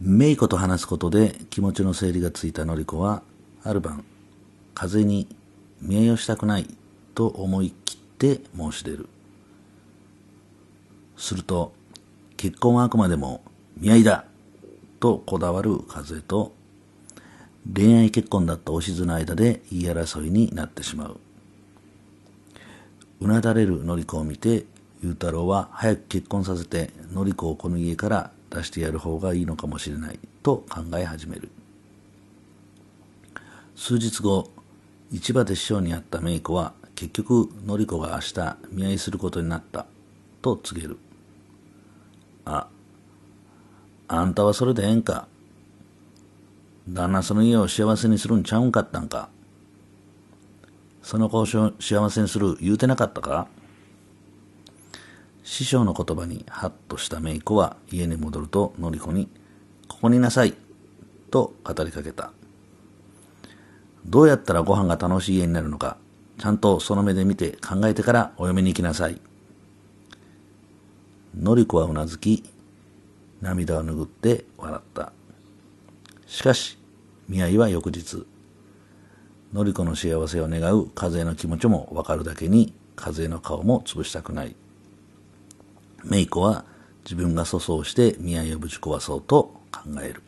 メイコと話すことで気持ちの整理がついたのりこは、ある晩、風に見栄をしたくないと思い切って申し出る。すると、結婚はあくまでも見合いだとこだわる風と、恋愛結婚だったおしずの間で言い争いになってしまう。うなだれるのりこを見て、ゆうたろうは早く結婚させてのりこをこの家から出してやる方がいいのかもしれないと考え始める数日後市場で師匠に会った芽子は結局典子が明日見合いすることになったと告げるああんたはそれでええんか旦那その家を幸せにするんちゃうんかったんかその子を幸せにする言うてなかったか師匠の言葉にハッとしためい子は家に戻るとのりこに、ここにいなさい、と語りかけた。どうやったらご飯が楽しい家になるのか、ちゃんとその目で見て考えてからお嫁に行きなさい。のりこはうなずき、涙を拭って笑った。しかし、宮井は翌日、のりこの幸せを願う風の気持ちもわかるだけに、風の顔も潰したくない。メイコは自分が粗相して宮をぶち壊そうと考える。